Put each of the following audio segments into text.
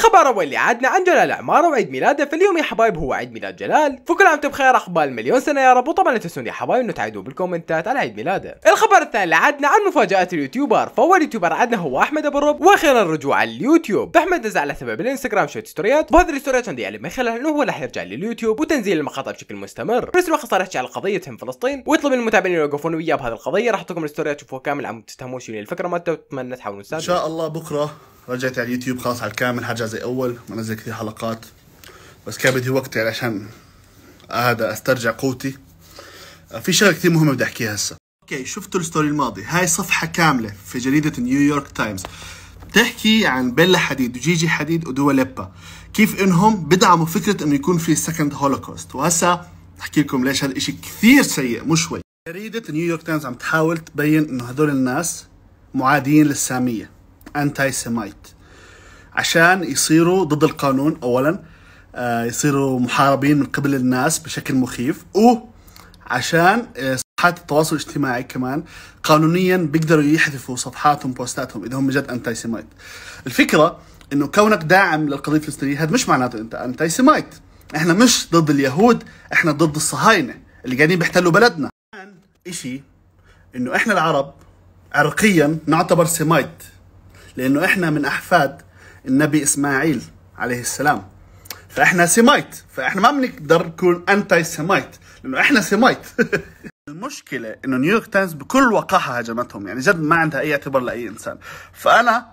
الخبر الاول اللي عادنا عن جلال عمار وعيد ميلاده فاليوم يا حبايب هو عيد ميلاد جلال فكل عام وانتم بخير اقبال مليون سنه يا رب وطبعا لا تنسون يا حبايب انه تعيدوا بالكومنتات على عيد ميلاده الخبر الثاني اللي عادنا عن مفاجات اليوتيوبر فاول يوتيوبر عادنا هو احمد ابو الرب واخيرا رجوع على اليوتيوب احمد نزل على سبب الانستغرام شويه ستوريات وهذه الستوريات عندي يعني من خلال انه هو راح يرجع لليوتيوب وتنزيل المقاطع بشكل مستمر بس الوقت صار يحكي على قضيه فلسطين ويطلب من المتابعين يوقفون وياه بهذه القضيه راح احط لكم الستوريات تشوفوها كامل عم تفهمون الفكره مالته واتمنى تحاولون ان شاء الله بكره رجعت على اليوتيوب خلاص على الكامل حرجع زي اول منزل كثير حلقات بس كان بدي وقت يعني عشان هذا استرجع قوتي في شغله كثير مهمه بدي احكيها هسه اوكي شفتوا الستوري الماضي هاي صفحه كامله في جريده نيويورك تايمز بتحكي عن بيلا حديد وجيجي حديد ودوا ليبا كيف انهم بدعموا فكره انه يكون في سكند هولوكوست وهسه احكي لكم ليش هذا الشيء كثير سيء مو شوي جريده نيويورك تايمز عم تحاول تبين انه هدول الناس معادين للساميه انتي سمايت عشان يصيروا ضد القانون اولا آه، يصيروا محاربين من قبل الناس بشكل مخيف وعشان آه، صفحات التواصل الاجتماعي كمان قانونيا بيقدروا يحذفوا صفحاتهم بوستاتهم اذا هم جد انتي سمايت الفكره انه كونك داعم للقضيه الفلسطينيه هذا مش معناته انت انتي سمايت احنا مش ضد اليهود احنا ضد الصهاينه اللي قاعدين بيحتلوا بلدنا شيء انه احنا العرب عرقيا نعتبر سمايت لأنه إحنا من أحفاد النبي إسماعيل عليه السلام فإحنا سمايت فإحنا ما بنقدر نكون أنتي سمايت لأنه إحنا سمايت المشكلة إنه نيويورك تايمز بكل وقاحة هجمتهم يعني جد ما عندها أي اعتبار لأي إنسان فأنا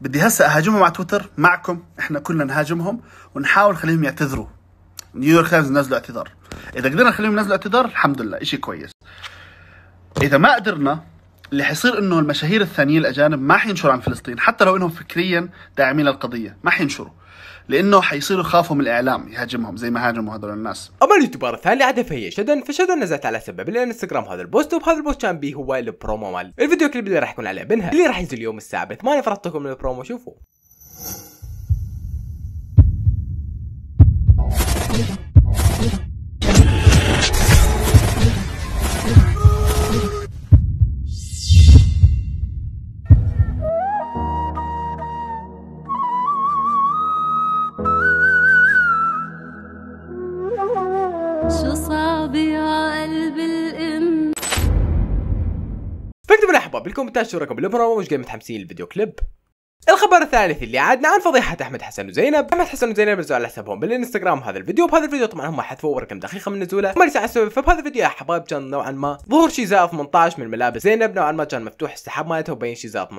بدي هسه أهاجمهم على تويتر معكم إحنا كلنا نهاجمهم ونحاول نخليهم يعتذروا نيويورك تايمز نزلوا اعتذار إذا قدرنا نخليهم ينزلوا اعتذار الحمد لله إشي كويس إذا ما قدرنا اللي حيصير انه المشاهير الثانيين الاجانب ما حينشروا عن فلسطين حتى لو انهم فكريا داعمين للقضيه ما حينشروا لانه حيصيروا يخافوا من الاعلام يهاجمهم زي ما هاجموا هذول الناس اما اليوتيوبر الثاني عاد فهي شدا فشدا نزلت على سبب الانستغرام هذا البوست وبهذا البوست كان به هو البرومو مال الفيديو كليب اللي راح يكون عليه بنها اللي راح ينزل اليوم الساعه 8 فرحتكم من البرومو شوفوا شو صعب يا قلب الام فكتبوا لي احباب بالكومنتات شو رايكم بالبرنامج جاي متحمسين الفيديو كليب الخبر الثالث اللي عادنا عن فضيحة أحمد حسن وزينب، أحمد حسن وزينب نزلوا على حسابهم بالانستغرام هذا الفيديو، بهذا الفيديو طبعا هم حذفوا كم دقيقة من نزوله، ما على السبب فبهذا الفيديو يا حباب كان نوعا ما ظهور شيزاء 18 من ملابس زينب نوعا ما كان مفتوح السحاب مالته وبين شيزاء 18،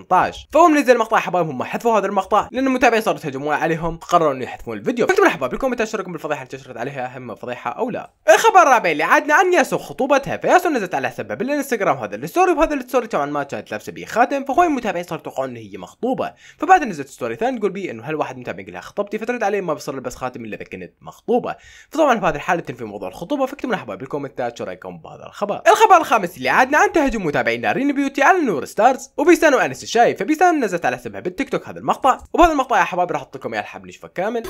فهو منزل مقطع حباب هم حذفوا هذا المقطع لأن المتابعين صاروا يهجمون عليهم قرروا أن يحذفون الفيديو، فاكتبوا يا حباب الكومنت تشارككم بالفضيحة اللي تشرت عليها هم فضيحة أو لا. الخبر الرابع اللي عادنا عن ياسو خطوبتها، فياسو نزلت على حسابها بالانستغرام هذا الستوري وبهذا الستوري طبعا ما كانت لابسة به خاتم، فهو المتابعين صاروا يتوقعون إن هي مخطوبة، فبعدها نزلت ستوري ثاني تقول بي انه هل واحد متابع لها خطبتي فترد عليه ما بصير البس خاتم الا اذا كنت مخطوبه فطبعا في هذه الحاله تنفي موضوع الخطوبه فاكتبوا لنا احبائي بالكومنتات شو رايكم بهذا الخبر الخبر الخامس اللي عادنا عن تهجم متابعين نارين بيوتي على نور ستارز وبيسان وانس الشايف فبيسان نزلت على حسابها بالتيك توك هذا المقطع وبهذا المقطع يا حبايب راح احط لكم اياه الحبل نشوفه كامل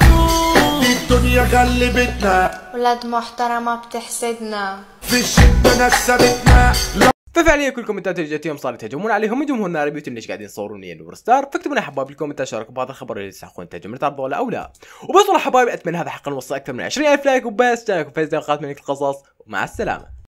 الدنيا غلبتنا ولاد محترمه بتحسدنا في الشده نكسبتنا ففعليا كل الكومنتات اللي جاتهم صاروا يتهجمون عليهم من جمهورنا بيوتيوب ليش قاعدين يصورون لي نور ستار فاكتبوا لنا حبايب الكومنتات شاركوا بهذا الخبر اللي تستحقون التهجم نتعرضوا ولا او لا وبصراحه حبايبي اتمنى هذا حقا وصل اكثر من 20000 لايك وبس جاك وفيس حلقات من القصص ومع السلامه